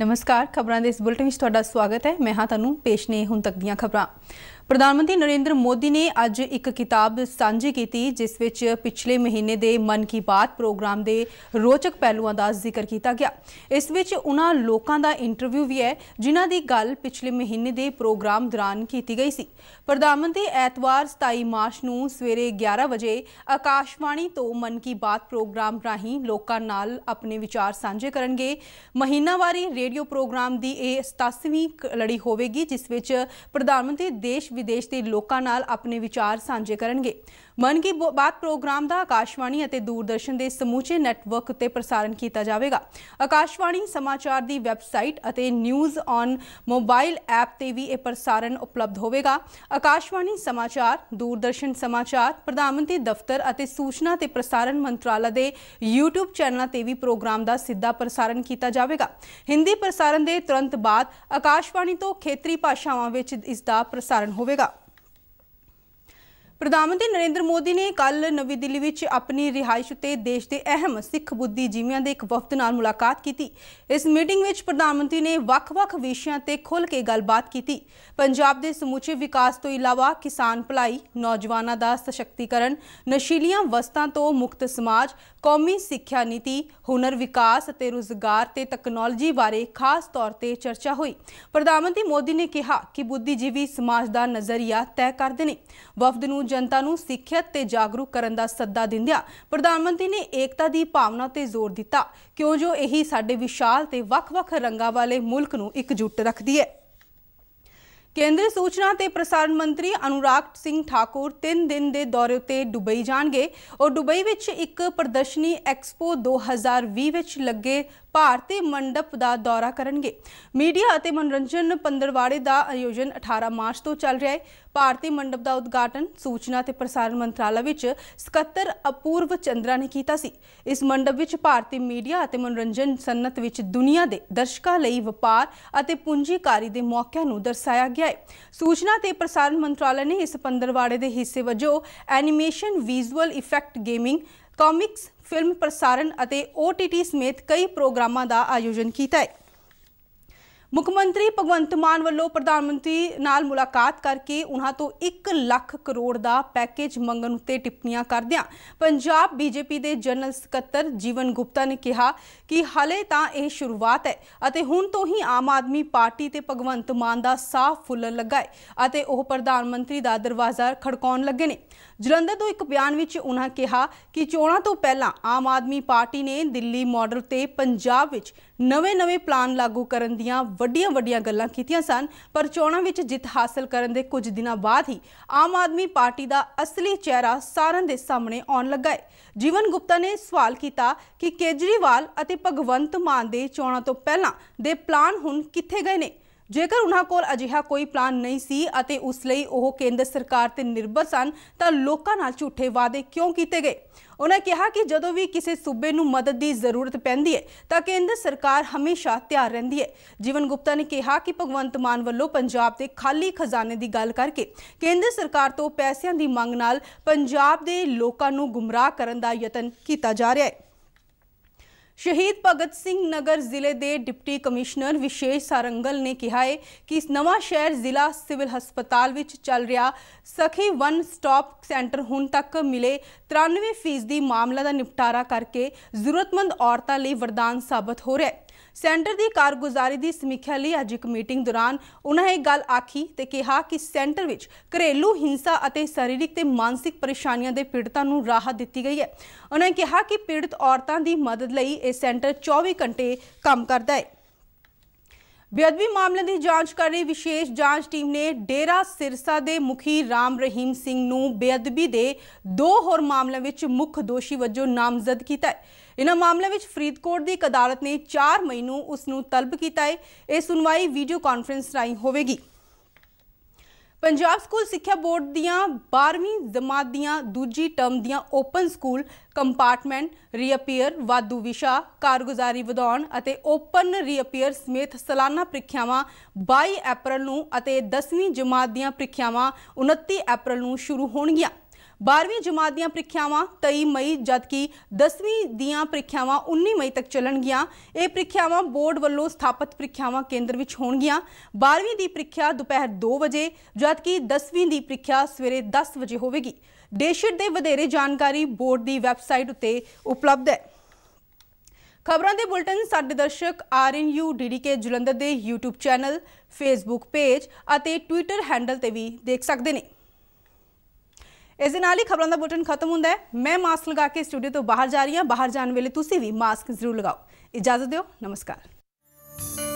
ਨਮਸਕਾਰ ਖਬਰਾਂ ਦੇ ਇਸ ਬੁਲਟਨ ਵਿੱਚ ਤੁਹਾਡਾ ਸਵਾਗਤ ਹੈ ਮੈਂ ਹਾਂ ਤੁਹਾਨੂੰ ਪੇਸ਼ ਨੇ ਹੁਣ ਤੱਕ ਦੀਆਂ ਖਬਰਾਂ ਪ੍ਰਧਾਨ ਮੰਤਰੀ ਨਰਿੰਦਰ ਮੋਦੀ ਨੇ ਅੱਜ ਇੱਕ ਕਿਤਾਬ ਸਾਂਝੀ ਕੀਤੀ ਜਿਸ ਵਿੱਚ ਪਿਛਲੇ ਮਹੀਨੇ ਦੇ ਮਨ ਕੀ ਬਾਤ ਪ੍ਰੋਗਰਾਮ ਦੇ ਰੋਚਕ ਪਹਿਲੂਆਂ ਦਾ ਜ਼ਿਕਰ ਕੀਤਾ ਗਿਆ ਇਸ ਵਿੱਚ ਉਹਨਾਂ ਲੋਕਾਂ ਦਾ ਇੰਟਰਵਿਊ ਵੀ ਹੈ ਜਿਨ੍ਹਾਂ ਦੀ ਗੱਲ ਪਿਛਲੇ ਮਹੀਨੇ ਦੇ ਪ੍ਰੋਗਰਾਮ ਦੌਰਾਨ ਕੀਤੀ ਗਈ ਸੀ ਪ੍ਰਧਾਨ ਮੰਤਰੀ ਐਤਵਾਰ 27 ਮਾਰਚ ਨੂੰ ਸਵੇਰੇ 11 ਵਜੇ ਆਕਾਸ਼ਵਾਣੀ ਤੋਂ ਮਨ ਕੀ ਬਾਤ ਪ੍ਰੋਗਰਾਮ ਰਾਹੀਂ ਲੋਕਾਂ ਨਾਲ ਆਪਣੇ ਵਿਚਾਰ ਸਾਂਝੇ ਕਰਨਗੇ ਮਹੀਨਾਵਾਰੀ ਰੇਡੀਓ ਪ੍ਰੋਗਰਾਮ ਦੀ ਇਹ 87ਵੀਂ ਲੜੀ ਹੋਵੇਗੀ ਜਿਸ ਵਿੱਚ ਪ੍ਰਧਾਨ ਮੰਤਰੀ ਦੇਸ਼ ਵਿਦੇਸ਼ ਦੇ ਲੋਕਾਂ ਨਾਲ ਆਪਣੇ ਵਿਚਾਰ ਸਾਂਝੇ ਕਰਨਗੇ ਮਨ ਕੀ ਬਾਤ ਪ੍ਰੋਗਰਾਮ ਦਾ ਆਕਾਸ਼ਵਾਣੀ ਅਤੇ ਦੂਰਦਰਸ਼ਨ ਦੇ ਸਮੂਚੇ ਨੈਟਵਰਕ ਉੱਤੇ ਪ੍ਰਸਾਰਣ ਕੀਤਾ ਜਾਵੇਗਾ ਆਕਾਸ਼ਵਾਣੀ ਸਮਾਚਾਰ ਦੀ ਵੈਬਸਾਈਟ ਅਤੇ ਨਿਊਜ਼ ਔਨ ਮੋਬਾਈਲ ਐਪ ਤੇ ਵੀ ਇਹ ਪ੍ਰਸਾਰਣ ਉਪਲਬਧ ਹੋਵੇਗਾ ਆਕਾਸ਼ਵਾਣੀ ਸਮਾਚਾਰ ਦੂਰਦਰਸ਼ਨ ਸਮਾਚਾਰ ਪ੍ਰਧਾਨ ਮੰਤਰੀ ਦਫ਼ਤਰ ਅਤੇ ਸੂਚਨਾ ਤੇ ਪ੍ਰਸਾਰਣ ਮੰਤਰਾਲਾ ਦੇ YouTube ਚੈਨਲਾਂ ਤੇ ਵੀ ਪ੍ਰੋਗਰਾਮ ਦਾ ਸਿੱਧਾ ਪ੍ਰਸਾਰਣ ਕੀਤਾ ਜਾਵੇਗਾ ਹਿੰਦੀ ਪ੍ਰਸਾਰਣ ਦੇ ਤੁਰੰਤ ਬਾਅਦ ਆਕਾਸ਼ਵਾਣੀ ਤੋਂ ਖੇਤਰੀ ਭਾਸ਼ਾਵਾਂ ਵਿੱਚ ਇਸ ਦਾ ਪ੍ਰਸਾਰਣ ਹੋਵੇਗਾ ਪ੍ਰਧਾਨ ਮੰਤਰੀ ਨਰਿੰਦਰ ਮੋਦੀ ਨੇ ਕੱਲ ਨਵੀਂ ਦਿੱਲੀ ਵਿੱਚ ਆਪਣੀ ਰਿਹਾਇਸ਼ ਉਤੇ ਦੇਸ਼ ਦੇ ਅਹਿਮ ਸਿੱਖ ਬੁੱਧੀ ਜੀਵੀਆਂ ਦੇ ਇੱਕ ਵਫਦ ਨਾਲ ਮੁਲਾਕਾਤ ਕੀਤੀ ਇਸ ਮੀਟਿੰਗ ਵਿੱਚ ਪ੍ਰਧਾਨ ਮੰਤਰੀ ਨੇ ਵੱਖ-ਵੱਖ ਵਿਸ਼ਿਆਂ ਤੇ ਖੁੱਲ ਕੇ ਗੱਲਬਾਤ ਕੀਤੀ ਪੰਜਾਬ ਦੇ ਸਮੁੱਚੇ ਵਿਕਾਸ ਤੋਂ ਇਲਾਵਾ ਕਿਸਾਨ ਭਲਾਈ ਨੌਜਵਾਨਾਂ ਦਾ ਸਸ਼ਕਤੀਕਰਨ ਨਸ਼ੀਲੀਆਂ ਵਸਤਾਂ ਤੋਂ ਮੁਕਤ ਸਮਾਜ ਕੌਮੀ ਸਿੱਖਿਆ ਨੀਤੀ ਹੁਨਰ ਵਿਕਾਸ ਅਤੇ ਰੁਜ਼ਗਾਰ ਤੇ ਟੈਕਨੋਲੋਜੀ ਬਾਰੇ ਖਾਸ ਤੌਰ ਤੇ ਚਰਚਾ ਹੋਈ ਪ੍ਰਧਾਨ ਮੰਤਰੀ ਮੋਦੀ ਨੇ ਕਿਹਾ ਕਿ ਬੁੱਧੀਜੀਵੀ ਸਮਾਜ ਦਾ ਨਜ਼ਰੀਆ ਤੈਅ ਕਰਦੇ ਨੇ ਵਫਦ ਨੂੰ ਜਨਤਾ ਨੂੰ ਸਿੱਖਿਅਤ ਤੇ ਜਾਗਰੂਕ ਕਰਨ ਦਾ ਸੱਦਾ ਦਿੰਦਿਆਂ ਪ੍ਰਧਾਨ ਮੰਤਰੀ ਨੇ ਏਕਤਾ ਦੀ ਭਾਵਨਾ ਤੇ ਜ਼ੋਰ ਦਿੱਤਾ ਕਿਉਂ ਜੋ ਇਹੀ ਸਾਡੇ ਵਿਸ਼ਾਲ ਤੇ ਵੱਖ-ਵੱਖ ਰੰਗਾਂ ਵਾਲੇ ਮੁਲਕ ਨੂੰ ਇਕਜੁੱਟ ਰੱਖਦੀ ਹੈ ਕੇਂਦਰੀ ਸੂਚਨਾ ਤੇ ਪ੍ਰਸਾਰਣ ਮੰਤਰੀ ਅਨੁਰਾਗ ਸਿੰਘ ਠਾਕੁਰ 3 ਦਿਨ ਦੇ ਦੌਰੇ ਉਤੇ ਦੁਬਈ ਜਾਣਗੇ ਉਹ ਦੁਬਈ ਵਿੱਚ ਇੱਕ ਪ੍ਰਦਰਸ਼ਨੀ ਐਕਸਪੋ 2020 ਵਿੱਚ ਲੱਗੇ ਭਾਰਤੀ ਮੰਡਪ ਦਾ ਦੌਰਾ ਕਰਨਗੇ ਮੀਡੀਆ ਅਤੇ ਮਨੋਰੰਜਨ ਪੰਦਰਵਾੜੇ ਦਾ ਆਯੋਜਨ 18 ਮਾਰਚ ਤੋਂ ਚੱਲ ਰਿਹਾ ਹੈ ਭਾਰਤੀ ਮੰਡਪ ਦਾ ਉਦਘਾਟਨ ਸੂਚਨਾ ਤੇ ਪ੍ਰਸਾਰਣ ਮੰਤਰਾਲਾ ਵਿੱਚ ਸਕੱਤਰ ਅਪੂਰਵ ਚੰਦਰਾ ਨੇ ਕੀਤਾ ਸੀ ਇਸ ਮੰਡਪ ਵਿੱਚ ਭਾਰਤੀ ਮੀਡੀਆ ਅਤੇ ਮਨੋਰੰਜਨ ਸੰਨਤ ਵਿੱਚ ਦੁਨੀਆ ਦੇ ਦਰਸ਼ਕਾਂ ਲਈ ਵਪਾਰ ਅਤੇ ਪੂੰਜੀਕਾਰੀ ਦੇ ਮੌਕਿਆਂ ਨੂੰ ਦਰਸਾਇਆ ਗਿਆ ਹੈ ਸੂਚਨਾ ਤੇ ਪ੍ਰਸਾਰਣ ਮੰਤਰਾਲਾ ਨੇ ਇਸ ਪੰਦਰਵਾੜੇ ਦੇ ਹਿੱਸੇ ਵਜੋਂ animation visual effect gaming comics film ਪ੍ਰਸਾਰਣ ਅਤੇ OTT ਸਮੇਤ ਕਈ ਪ੍ਰੋਗਰਾਮਾਂ ਦਾ ਆਯੋਜਨ ਕੀਤਾ ਹੈ ਮੁੱਖ ਮੰਤਰੀ ਭਗਵੰਤ ਮਾਨ ਵੱਲੋਂ ਪ੍ਰਧਾਨ ਮੰਤਰੀ ਨਾਲ ਮੁਲਾਕਾਤ ਕਰਕੇ ਉਹਨਾਂ ਤੋਂ 1 ਲੱਖ ਕਰੋੜ ਦਾ ਪੈਕੇਜ ਮੰਗਣ ਉੱਤੇ ਟਿੱਪਣੀਆਂ ਕਰਦਿਆਂ ਪੰਜਾਬ ਬੀਜੇਪੀ ਦੇ ਜਨਰਲ ਸਕੱਤਰ ਜੀਵਨ ਗੁਪਤਾ ਨੇ ਕਿਹਾ ਕਿ ਹਲੇ ਤਾਂ ਇਹ ਸ਼ੁਰੂਆਤ ਹੈ ਅਤੇ ਹੁਣ ਤੋਂ ਹੀ ਆਮ ਆਦਮੀ ਪਾਰਟੀ ਤੇ ਭਗਵੰਤ ਮਾਨ ਦਾ ਸਾਫ਼ ਫੁੱਲ ਲੱਗਾ ਹੈ ਅਤੇ ਉਹ ਪ੍ਰਧਾਨ ਮੰਤਰੀ ਦਾ ਦਰਵਾਜ਼ਾ ਖੜਕਾਉਣ ਲੱਗੇ ਨੇ ਜਲੰਧਰ ਤੋਂ ਇੱਕ ਬਿਆਨ ਵਿੱਚ ਉਹਨਾਂ ਕਿਹਾ ਕਿ ਚੋਣਾਂ ਤੋਂ ਪਹਿਲਾਂ ਆਮ ਆਦਮੀ ਪਾਰਟੀ ਨੇ ਦਿੱਲੀ ਮਾਡਲ ਤੇ ਪੰਜਾਬ ਵਿੱਚ ਨਵੇਂ-ਨਵੇਂ ਪਲਾਨ ਲਾਗੂ ਕਰਨ ਦੀਆਂ ਵੱਡੀਆਂ-ਵੱਡੀਆਂ ਗੱਲਾਂ ਕੀਤੀਆਂ ਸਨ ਪਰ ਚੋਣਾਂ ਵਿੱਚ ਜਿੱਤ ਹਾਸਲ ਕਰਨ ਦੇ ਕੁਝ ਦਿਨਾਂ ਬਾਅਦ ਹੀ ਆਮ ਆਦਮੀ ਪਾਰਟੀ ਦਾ ਅਸਲੀ ਚਿਹਰਾ ਸਾਰਿਆਂ ਦੇ ਸਾਹਮਣੇ ਆਉਣ ਲੱਗਾ ਹੈ ਜੀਵਨ ਗੁਪਤਾ ਨੇ ਸਵਾਲ ਕੀਤਾ ਕਿ ਕੇਜਰੀਵਾਲ ਅਤੇ ਭਗਵੰਤ ਮਾਨ ਦੇ ਚੋਣਾਂ ਤੋਂ ਪਹਿਲਾਂ ਦੇ ਪਲਾਨ ਹੁਣ ਕਿੱਥੇ ਗਏ ਨੇ ਜੇਕਰ ਉਹਨਾਂ ਕੋਲ ਅਜਿਹਾ ਕੋਈ ਪਲਾਨ ਨਹੀਂ ਸੀ ਅਤੇ ਉਸ ਲਈ ਉਹ ਕੇਂਦਰ ਸਰਕਾਰ ਤੇ ਨਿਰਭਰ ਸਨ ਤਾਂ ਲੋਕਾਂ ਨਾਲ ਝੂਠੇ ਵਾਅਦੇ ਕਿਉਂ ਕੀਤੇ ਗਏ ਉਹਨਾਂ ਕਿਹਾ ਕਿ ਜਦੋਂ ਵੀ ਕਿਸੇ ਸੂਬੇ ਨੂੰ ਮਦਦ ਦੀ ਜ਼ਰੂਰਤ ਪੈਂਦੀ ਹੈ ਤਾਂ ਕੇਂਦਰ ਸਰਕਾਰ ਹਮੇਸ਼ਾ ਤਿਆਰ ਰਹਿੰਦੀ ਹੈ ਜੀਵਨ ਗੁਪਤਾ ਨੇ ਕਿਹਾ ਕਿ ਭਗਵੰਤ ਮਾਨ ਵੱਲੋਂ ਪੰਜਾਬ ਦੇ ਖਾਲੀ ਖਜ਼ਾਨੇ ਦੀ ਗੱਲ ਕਰਕੇ ਕੇਂਦਰ ਸਰਕਾਰ ਤੋਂ ਪੈਸਿਆਂ ਦੀ ਮੰਗ ਨਾਲ ਪੰਜਾਬ ਦੇ ਲੋਕਾਂ ਨੂੰ ਗੁੰਮਰਾਹ ਕਰਨ ਦਾ ਯਤਨ ਕੀਤਾ ਜਾ ਰਿਹਾ ਹੈ ਸ਼ਹੀਦ ਭਗਤ ਸਿੰਘ ਨਗਰ ਜ਼ਿਲ੍ਹੇ ਦੇ ਡਿਪਟੀ ਕਮਿਸ਼ਨਰ ਵਿਸ਼ੇਸ਼ ਸਰੰਗਲ ਨੇ ਕਿਹਾ ਹੈ ਕਿ ਇਸ ਨਵਾਂ ਸ਼ਹਿਰ ਜ਼ਿਲ੍ਹਾ ਸਿਵਲ ਹਸਪਤਾਲ ਵਿੱਚ ਚੱਲ ਰਿਹਾ ਸਖੀ ਵਨ ਸਟਾਪ ਸੈਂਟਰ ਹੁਣ ਤੱਕ ਮਿਲੇ 93% ਦੀ ਮਾਮਲਾ ਦਾ ਨਿਪਟਾਰਾ ਕਰਕੇ ਜ਼ਰੂਰਤਮੰਦ ਔਰਤਾਂ ਲਈ ਵਰਦਾਨ ਸਾਬਤ ਹੋ ਰਿਹਾ ਹੈ ਸੈਂਟਰ ਦੀ ਕਾਰਗੁਜ਼ਾਰੀ ਦੀ ਸਮੀਖਿਆ ਲਈ ਅੱਜ ਇੱਕ ਮੀਟਿੰਗ ਦੌਰਾਨ ਉਹਨਾਂ ਇਹ ਗੱਲ ਆਖੀ ਤੇ ਕਿਹਾ ਕਿ ਸੈਂਟਰ ਵਿੱਚ ਘਰੇਲੂ ਹਿੰਸਾ ਅਤੇ ਸਰੀਰਕ ਤੇ ਮਾਨਸਿਕ ਪਰੇਸ਼ਾਨੀਆਂ ਦੇ ਪੀੜਤਾਂ ਨੂੰ ਰਾਹਤ ਦਿੱਤੀ ਗਈ ਹੈ ਉਹਨਾਂ ਨੇ ਕਿਹਾ ਕਿ ਪੀੜਤ ਔਰਤਾਂ ਦੀ ਮਦਦ ਲਈ ਇਹ ਸੈਂਟਰ 24 ਘੰਟੇ ਕੰਮ ਕਰਦਾ ਹੈ ਬੇਅਦਬੀ ਮਾਮਲੇ ਦੀ ਜਾਂਚ ਕਰ ਰਹੀ ਵਿਸ਼ੇਸ਼ ਜਾਂਚ ਟੀਮ ਨੇ ਡੇਰਾ ਸਿਰਸਾ ਦੇ ਮੁਖੀ ਰਾਮ ਰਹੀਮ ਸਿੰਘ ਨੂੰ ਬੇਅਦਬੀ ਦੇ ਦੋ ਹੋਰ ਮਾਮਲਿਆਂ ਵਿੱਚ ਮੁੱਖ ਦੋਸ਼ੀ ਵਜੋਂ ਨਾਮਜ਼ਦ ਕੀਤਾ ਹੈ ਇਹਨਾਂ ਮਾਮਲਿਆਂ ਵਿੱਚ ਫਰੀਦਕੋਟ ਦੀ ਇੱਕ ਅਦਾਲਤ ਨੇ 4 ਮਈ ਨੂੰ ਉਸ ਨੂੰ ਤਲਬ ਕੀਤਾ ਹੈ ਇਹ ਸੁਣਵਾਈ ਵੀਡੀਓ ਕਾਨਫਰੰਸ ਰਾਹੀਂ ਹੋਵੇਗੀ ਪੰਜਾਬ ਸਕੂਲ ਸਿੱਖਿਆ ਬੋਰਡ ਦੀਆਂ 12ਵੀਂ ਜਮਾਤ ਦੀਆਂ ਦੂਜੀ ਟਰਮ ਦੀਆਂ ਓਪਨ ਸਕੂਲ ਕੰਪਾਰਟਮੈਂਟ ਰੀਅਪੀਅਰ ਵਾਧੂ ਵਿਸ਼ਾ ਕਾਰਗੁਜ਼ਾਰੀ ਵਧਾਉਣ ਅਤੇ ਓਪਨ ਰੀਅਪੀਅਰ ਸਮੇਤ ਸਾਲਾਨਾ ਪ੍ਰੀਖਿਆਵਾਂ 22 ਅਪ੍ਰੈਲ ਨੂੰ ਅਤੇ 10ਵੀਂ ਜਮਾਤ ਦੀਆਂ ਪ੍ਰੀਖਿਆਵਾਂ 29 ਅਪ੍ਰੈਲ ਨੂੰ ਸ਼ੁਰੂ ਹੋਣਗੀਆਂ 12ਵੀਂ ਜਮਾਤ ਦੀਆਂ ਪ੍ਰੀਖਿਆਵਾਂ 23 ਮਈ ਜਦਕਿ 10ਵੀਂ ਦੀਆਂ ਪ੍ਰੀਖਿਆਵਾਂ 19 ਮਈ ਤੱਕ ਚੱਲਣਗੀਆਂ ਇਹ ਪ੍ਰੀਖਿਆਵਾਂ ਬੋਰਡ ਵੱਲੋਂ ਸਥਾਪਿਤ ਪ੍ਰੀਖਿਆਵਾਂ ਕੇਂਦਰ ਵਿੱਚ ਹੋਣਗੀਆਂ 12ਵੀਂ ਦੀ ਪ੍ਰੀਖਿਆ ਦੁਪਹਿਰ 2 ਵਜੇ ਜਦਕਿ 10ਵੀਂ ਦੀ ਪ੍ਰੀਖਿਆ ਸਵੇਰੇ 10 ਵਜੇ ਹੋਵੇਗੀ ਡੇਸ਼ਿਟ ਦੇ ਵਧੇਰੇ ਜਾਣਕਾਰੀ ਬੋਰਡ ਦੀ ਵੈਬਸਾਈਟ ਉੱਤੇ ਉਪਲਬਧ ਹੈ ਖਬਰਾਂ ਦੇ ਬੁਲਟਨ ਸਾਡੇ ਦਰਸ਼ਕ RNU ਡੀਡੀਕੇ ਜਲੰਧਰ ਦੇ YouTube ਚੈਨਲ Facebook ਪੇਜ ਅਤੇ Twitter ਹੈਂਡਲ ਤੇ ਵੀ ਦੇਖ ਸਕਦੇ ਨੇ ਇਸ ਦੇ ਨਾਲ ਹੀ ਖਬਰਾਂ ਦਾ ਬੁਲਟਨ ਖਤਮ ਹੁੰਦਾ ਹੈ ਮੈਂ ਮਾਸਕ ਲਗਾ ਕੇ ਸਟੂਡੀਓ ਤੋਂ ਬਾਹਰ ਜਾ ਰਹੀ ਹਾਂ ਬਾਹਰ ਜਾਣ ਵੇਲੇ ਤੁਸੀਂ ਵੀ ਮਾਸਕ ਜ਼ਰੂਰ ਲਗਾਓ ਇਜਾਜ਼ਤ ਦਿਓ ਨਮਸਕਾਰ